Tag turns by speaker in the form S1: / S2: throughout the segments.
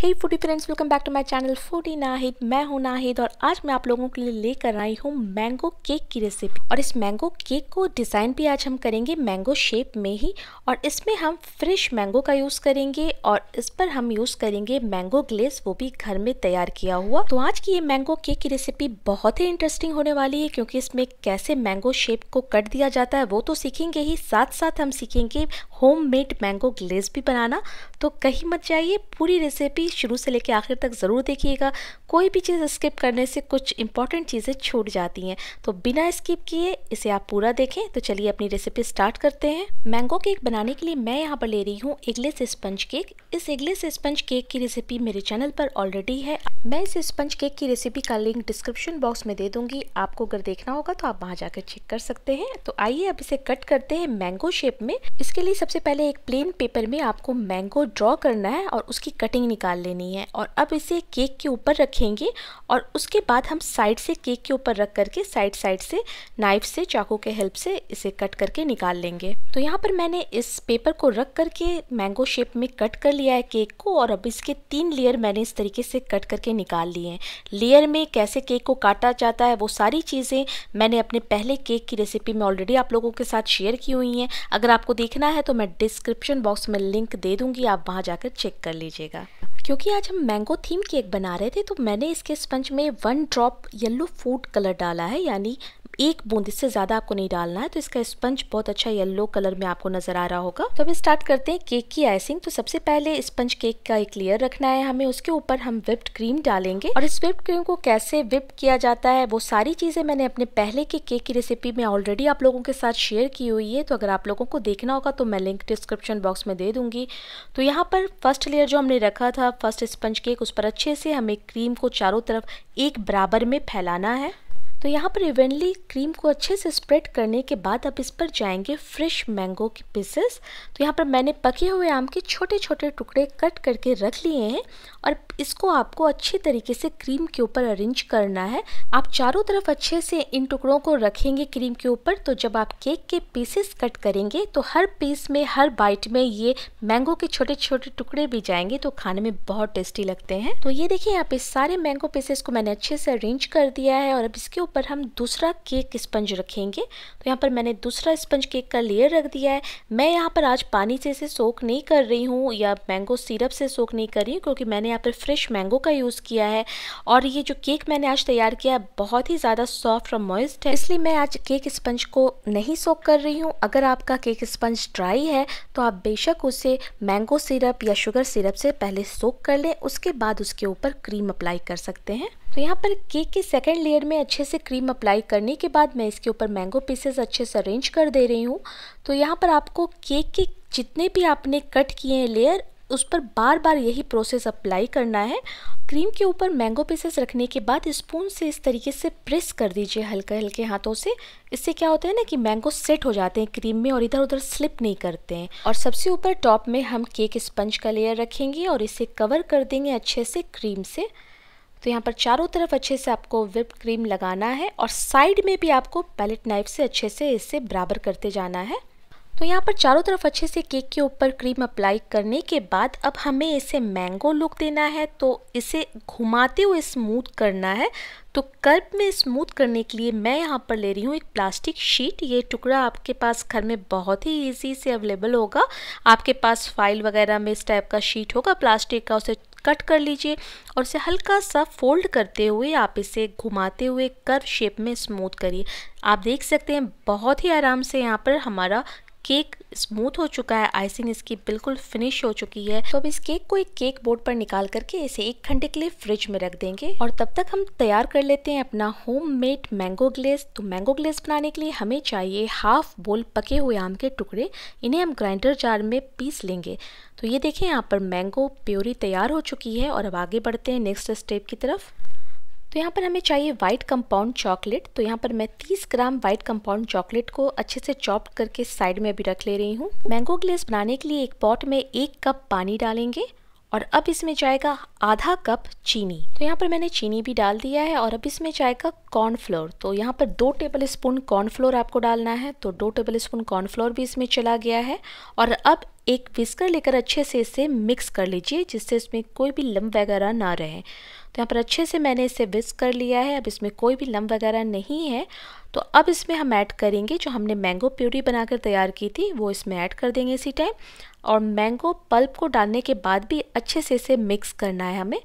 S1: hey foodie friends welcome back to my channel foodie Nahid मैं हूं नाहिद और आज मैं आप लोगों के लिए लेकर आई हूं मैंगो केक की रेसिपी और इस मैंगो केक को डिज़ाइन भी आज हम करेंगे मैंगो शेप में ही और इसमें हम फ्रेश मैंगो का यूज़ करेंगे और इस पर हम यूज़ करेंगे मैंगो ग्लेस वो भी घर में तैयार किया हुआ तो आज की ये मैंगो केक की रेसिपी बहुत ही इंटरेस्टिंग होने वाली है क्योंकि इसमें कैसे मैंगो शेप को कट दिया जाता है वो तो सीखेंगे ही साथ साथ हम सीखेंगे होम मैंगो ग्लेस भी बनाना तो कहीं मत जाइए पूरी रेसिपी प्लीज़ शुरू से लेकर आखिर तक ज़रूर देखिएगा कोई भी चीज़ स्किप करने से कुछ इंपॉर्टेंट चीज़ें छूट जाती हैं तो बिना स्किप किए इसे आप पूरा देखें तो चलिए अपनी रेसिपी स्टार्ट करते हैं मैंगो केक बनाने के लिए मैं यहाँ पर ले रही हूँ से स्पंज केक इस से स्पंज केक की रेसिपी मेरे चैनल पर ऑलरेडी है मैं इस स्पंज केक की रेसिपी का लिंक डिस्क्रिप्शन बॉक्स में दे दूंगी आपको अगर देखना होगा तो आप वहाँ जाकर चेक कर सकते हैं तो आइए अब इसे कट करते हैं मैंगो शेप में इसके लिए सबसे पहले एक प्लेन पेपर में आपको मैंगो ड्रॉ करना है और उसकी कटिंग निकाल निकाल लेनी है और अब इसे केक के ऊपर रखेंगे और उसके बाद हम साइड से केक के ऊपर रख करके साइड साइड से नाइफ से चाकू के हेल्प से इसे कट करके निकाल लेंगे तो यहाँ पर मैंने इस पेपर को रख करके मैंगो शेप में कट कर लिया है केक को और अब इसके तीन लेयर मैंने इस तरीके से कट करके निकाल लिए हैं लेयर में कैसे केक को काटा जाता है वो सारी चीज़ें मैंने अपने पहले केक की रेसिपी में ऑलरेडी आप लोगों के साथ शेयर की हुई हैं अगर आपको देखना है तो मैं डिस्क्रिप्शन बॉक्स में लिंक दे दूँगी आप वहाँ जाकर चेक कर लीजिएगा क्योंकि आज हम मैंगो थीम केक बना रहे थे तो मैंने इसके स्पंज में one drop yellow food colour डाला है यानी एक बूंद इससे ज़्यादा आपको नहीं डालना है तो इसका स्पंज बहुत अच्छा येल्लो कलर में आपको नज़र आ रहा होगा तो अब स्टार्ट करते हैं केक की आइसिंग तो सबसे पहले स्पंज केक का एक लेयर रखना है हमें उसके ऊपर हम विप्ड क्रीम डालेंगे और इस विप्ड क्रीम को कैसे विप किया जाता है वो सारी चीज़ें मैंने अपने पहले के केक की रेसिपी में ऑलरेडी आप लोगों के साथ शेयर की हुई है तो अगर आप लोगों को देखना होगा तो मैं लिंक डिस्क्रिप्शन बॉक्स में दे दूंगी तो यहाँ पर फर्स्ट लेयर जो हमने रखा था फर्स्ट स्पंज केक उस पर अच्छे से हमें क्रीम को चारों तरफ एक बराबर में फैलाना है तो यहाँ पर इवेंटली क्रीम को अच्छे से स्प्रेड करने के बाद अब इस पर जाएंगे फ्रेश मैंगो के पीसेस तो यहाँ पर मैंने पके हुए आम के छोटे छोटे टुकड़े कट करके रख लिए हैं और इसको आपको अच्छी तरीके से क्रीम के ऊपर अरेंज करना है आप चारों तरफ अच्छे से इन टुकड़ों को रखेंगे क्रीम के ऊपर तो जब आप केक के पीसेस कट करेंगे तो हर पीस में हर बाइट में ये मैंगो के छोटे छोटे टुकड़े भी जाएंगे तो खाने में बहुत टेस्टी लगते हैं तो ये देखिए यहाँ पे सारे मैंगो पीसेस को मैंने अच्छे से अरेंज कर दिया है और अब इसके ऊपर हम दूसरा केक स्पंज रखेंगे तो यहाँ पर मैंने दूसरा स्पंज केक का लेयर रख दिया है मैं यहाँ पर आज पानी से इसे सोख नहीं कर रही हूँ या मैंगो सिरप से सोख नहीं कर रही हूँ क्योंकि मैंने यहाँ पर फ्रेश मैंगो का यूज़ किया है और ये जो केक मैंने आज तैयार किया है बहुत ही ज़्यादा सॉफ्ट और मॉइस्ट है इसलिए मैं आज केक स्पंज को नहीं सोख कर रही हूँ अगर आपका केक स्पंज ड्राई है तो आप बेशक उसे मैंगो सिरप या शुगर सिरप से पहले सोख कर लें उसके बाद उसके ऊपर क्रीम अप्लाई कर सकते हैं तो यहाँ पर केक के सेकंड लेयर में अच्छे से क्रीम अप्लाई करने के बाद मैं इसके ऊपर मैंगो पीसेस अच्छे से अरेंज कर दे रही हूँ तो यहाँ पर आपको केक के जितने भी आपने कट किए हैं लेयर उस पर बार बार यही प्रोसेस अप्लाई करना है क्रीम के ऊपर मैंगो पीसेस रखने के बाद स्पून से इस तरीके से प्रेस कर दीजिए हल्के हल्के हाथों से इससे क्या होता है ना कि मैंगो सेट हो जाते हैं क्रीम में और इधर उधर स्लिप नहीं करते हैं और सबसे ऊपर टॉप में हम केक स्पंज का लेयर रखेंगे और इसे कवर कर देंगे अच्छे से क्रीम से तो यहाँ पर चारों तरफ अच्छे से आपको विप क्रीम लगाना है और साइड में भी आपको पैलेट नाइफ से अच्छे से इसे बराबर करते जाना है तो यहाँ पर चारों तरफ अच्छे से केक के ऊपर क्रीम अप्लाई करने के बाद अब हमें इसे मैंगो लुक देना है तो इसे घुमाते हुए स्मूथ करना है तो कर्ब में स्मूथ करने के लिए मैं यहाँ पर ले रही हूँ एक प्लास्टिक शीट ये टुकड़ा आपके पास घर में बहुत ही ईजी से अवेलेबल होगा आपके पास फाइल वगैरह में इस टाइप का शीट होगा प्लास्टिक का उसे कट कर लीजिए और उसे हल्का सा फोल्ड करते हुए आप इसे घुमाते हुए कर्व शेप में स्मूथ करिए आप देख सकते हैं बहुत ही आराम से यहाँ पर हमारा केक स्मूथ हो चुका है आइसिंग इसकी बिल्कुल फिनिश हो चुकी है तो अब इस केक को एक केक बोर्ड पर निकाल करके इसे एक घंटे के लिए फ्रिज में रख देंगे और तब तक हम तैयार कर लेते हैं अपना होम मेड मैंगो ग्लेस तो मैंगो ग्लेस बनाने के लिए हमें चाहिए हाफ बोल पके हुए आम के टुकड़े इन्हें हम ग्राइंडर जार में पीस लेंगे तो ये देखें यहाँ पर मैंगो प्योरी तैयार हो चुकी है और अब आगे बढ़ते हैं नेक्स्ट स्टेप की तरफ तो यहाँ पर हमें चाहिए वाइट कंपाउंड चॉकलेट तो यहाँ पर मैं 30 ग्राम वाइट कंपाउंड चॉकलेट को अच्छे से चॉप करके साइड में भी रख ले रही हूँ मैंगो ग्लेस बनाने के लिए एक पॉट में एक कप पानी डालेंगे और अब इसमें जाएगा आधा कप चीनी तो यहाँ पर मैंने चीनी भी डाल दिया है और अब इसमें जाएगा कॉर्नफ्लोर तो यहाँ पर दो टेबल स्पून कॉर्नफ्लोर आपको डालना है तो दो टेबल स्पून कॉर्नफ्लोर भी इसमें चला गया है और अब एक विस्कर लेकर अच्छे से इसे मिक्स कर लीजिए जिससे इसमें कोई भी लम्ब वगैरह ना रहे तो यहाँ पर अच्छे से मैंने इसे विस्क कर लिया है अब इसमें कोई भी लम्ब वगैरह नहीं है तो अब इसमें हम ऐड करेंगे जो हमने मैंगो प्यूरी बनाकर तैयार की थी वो इसमें ऐड कर देंगे इसी टाइम और मैंगो पल्प को डालने के बाद भी अच्छे से इसे मिक्स करना है हमें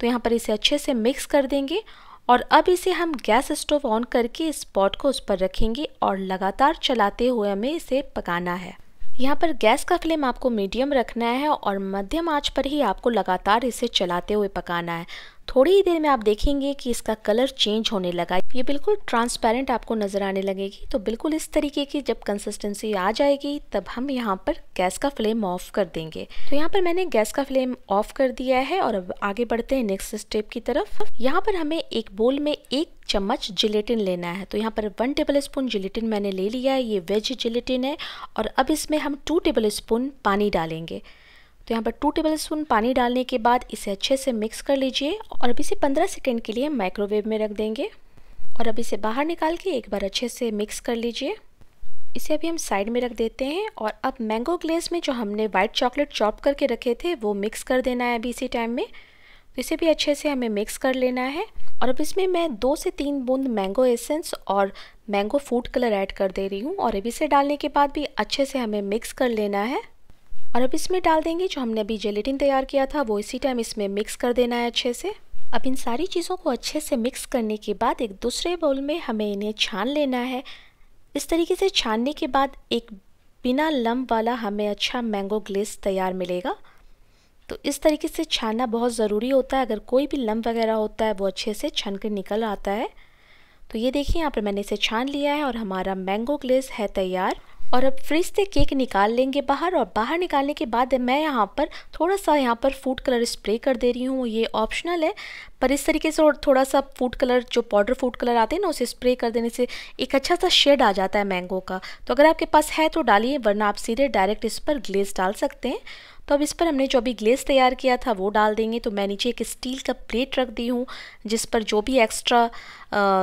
S1: तो यहाँ पर इसे अच्छे से मिक्स कर देंगे और अब इसे हम गैस स्टोव ऑन करके इस पॉट को उस पर रखेंगे और लगातार चलाते हुए हमें इसे पकाना है यहाँ पर गैस का फ्लेम आपको मीडियम रखना है और मध्यम आंच पर ही आपको लगातार इसे चलाते हुए पकाना है थोड़ी ही देर में आप देखेंगे कि इसका कलर चेंज होने लगा ये बिल्कुल ट्रांसपेरेंट आपको नज़र आने लगेगी तो बिल्कुल इस तरीके की जब कंसिस्टेंसी आ जाएगी तब हम यहाँ पर गैस का फ्लेम ऑफ कर देंगे तो यहाँ पर मैंने गैस का फ्लेम ऑफ कर दिया है और अब आगे बढ़ते हैं नेक्स्ट स्टेप की तरफ यहाँ पर हमें एक बोल में एक चम्मच जिलेटिन लेना है तो यहाँ पर वन टेबल स्पून जिलेटिन मैंने ले लिया है ये वेज जिलेटिन है और अब इसमें हम टू टेबल स्पून पानी डालेंगे तो यहाँ पर टू टेबल स्पून पानी डालने के बाद इसे अच्छे से मिक्स कर लीजिए और अब इसे पंद्रह सेकेंड के लिए माइक्रोवेव में रख देंगे और अब इसे बाहर निकाल के एक बार अच्छे से मिक्स कर लीजिए इसे अभी हम साइड में रख देते हैं और अब मैंगो ग्लेस में जो हमने वाइट चॉकलेट चॉप करके रखे थे वो मिक्स कर देना है अभी इसी टाइम में तो इसे भी अच्छे से हमें मिक्स कर लेना है और अब इसमें मैं दो से तीन बूंद मैंगो एसेंस और मैंगो फूड कलर ऐड कर दे रही हूँ और अभी इसे डालने के बाद भी अच्छे से हमें मिक्स कर लेना है और अब इसमें डाल देंगे जो हमने अभी जेलेटिन तैयार किया था वो इसी टाइम इसमें मिक्स कर देना है अच्छे से अब इन सारी चीज़ों को अच्छे से मिक्स करने के बाद एक दूसरे बाउल में हमें इन्हें छान लेना है इस तरीके से छानने के बाद एक बिना लम्ब वाला हमें अच्छा मैंगो ग्लेस तैयार मिलेगा तो इस तरीके से छानना बहुत ज़रूरी होता है अगर कोई भी लम्ब वगैरह होता है वो अच्छे से छन कर निकल आता है तो ये देखिए यहाँ पर मैंने इसे छान लिया है और हमारा मैंगो ग्लेस है तैयार और अब फ्रिज से केक निकाल लेंगे बाहर और बाहर निकालने के बाद मैं यहाँ पर थोड़ा सा यहाँ पर फूड कलर स्प्रे कर दे रही हूँ ये ऑप्शनल है पर इस तरीके से और थोड़ा सा फूड कलर जो पाउडर फूड कलर आते हैं ना उसे स्प्रे कर देने से एक अच्छा सा शेड आ जाता है मैंगो का तो अगर आपके पास है तो डालिए वरना आप सीधे डायरेक्ट इस पर ग्लेस डाल सकते हैं तो अब इस पर हमने जो अभी ग्लेस तैयार किया था वो डाल देंगे तो मैं नीचे एक स्टील का प्लेट रख दी हूँ जिस पर जो भी एक्स्ट्रा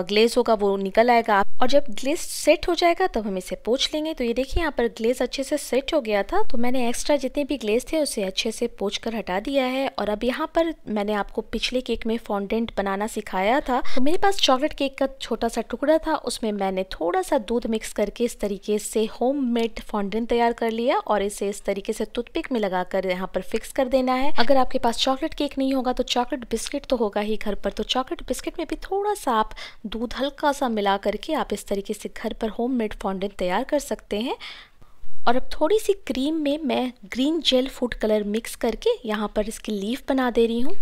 S1: ग्लेस होगा वो निकल आएगा और जब ग्लेस सेट हो जाएगा तब हम इसे पोछ लेंगे तो ये देखिए यहाँ पर ग्लेस अच्छे से सेट हो गया था तो मैंने एक्स्ट्रा जितने भी ग्लेस थे उसे अच्छे से पोछ कर हटा दिया है और अब यहाँ पर मैंने आपको पिछले केक में फॉन्डेंट बनाना सिखाया था तो मेरे पास चॉकलेट केक का छोटा सा टुकड़ा था उसमें मैंने थोड़ा सा दूध मिक्स करके इस तरीके से होम मेड फॉन्डेंट तैयार कर लिया और इसे इस तरीके से टूथपिक में लगाकर यहाँ पर फिक्स कर देना है अगर आपके पास चॉकलेट केक नहीं होगा तो चॉकलेट बिस्किट तो होगा ही घर पर तो चॉकलेट बिस्किट में भी थोड़ा सा आप दूध हल्का सा मिला करके आप इस तरीके से घर पर होम मेड फॉन्डेंट तैयार कर सकते हैं और अब थोड़ी सी क्रीम में मैं green gel food colour mix करके यहाँ पर इसकी लीफ बना दे रही हूँ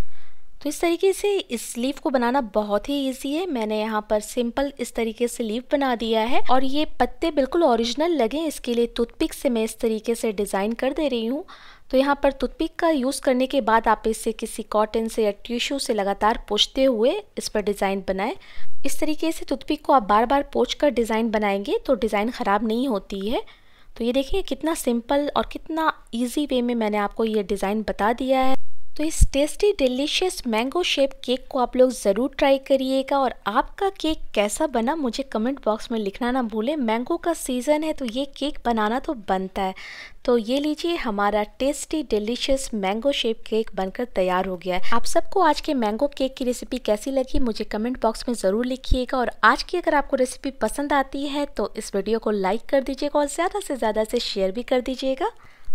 S1: तो इस तरीके से इस लीव को बनाना बहुत ही ईजी है मैंने यहाँ पर सिंपल इस तरीके से लीव बना दिया है और ये पत्ते बिल्कुल ओरिजिनल लगे इसके लिए टूथपिक से मैं इस तरीके से डिज़ाइन कर दे रही हूँ तो यहाँ पर टूथपिक का यूज़ करने के बाद आप इसे किसी कॉटन से या टिश्यू से लगातार पोछते हुए इस पर डिज़ाइन बनाएं इस तरीके से टूथपिक को आप बार बार पोछ कर डिज़ाइन बनाएंगे तो डिज़ाइन ख़राब नहीं होती है तो ये देखिए कितना सिंपल और कितना इजी वे में मैंने आपको ये डिज़ाइन बता दिया है तो इस tasty delicious mango shape cake को आप लोग ज़रूर ट्राई करिएगा और आपका केक कैसा बना मुझे कमेंट बॉक्स में लिखना ना भूलें मैंगो का सीज़न है तो ये केक बनाना तो बनता है तो ये लीजिए हमारा tasty delicious mango shape cake बनकर तैयार हो गया है आप सबको आज के मैंगो केक की रेसिपी कैसी लगी मुझे कमेंट बॉक्स में ज़रूर लिखिएगा और आज की अगर आपको रेसिपी पसंद आती है तो इस वीडियो को लाइक कर दीजिएगा और ज़्यादा से ज़्यादा से शेयर भी कर दीजिएगा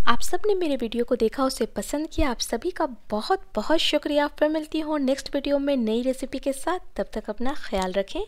S1: आप सब ने मेरे वीडियो को देखा उसे पसंद किया आप सभी का बहुत बहुत शुक्रिया फिर मिलती हूँ नेक्स्ट वीडियो में नई रेसिपी के साथ तब तक अपना ख्याल रखें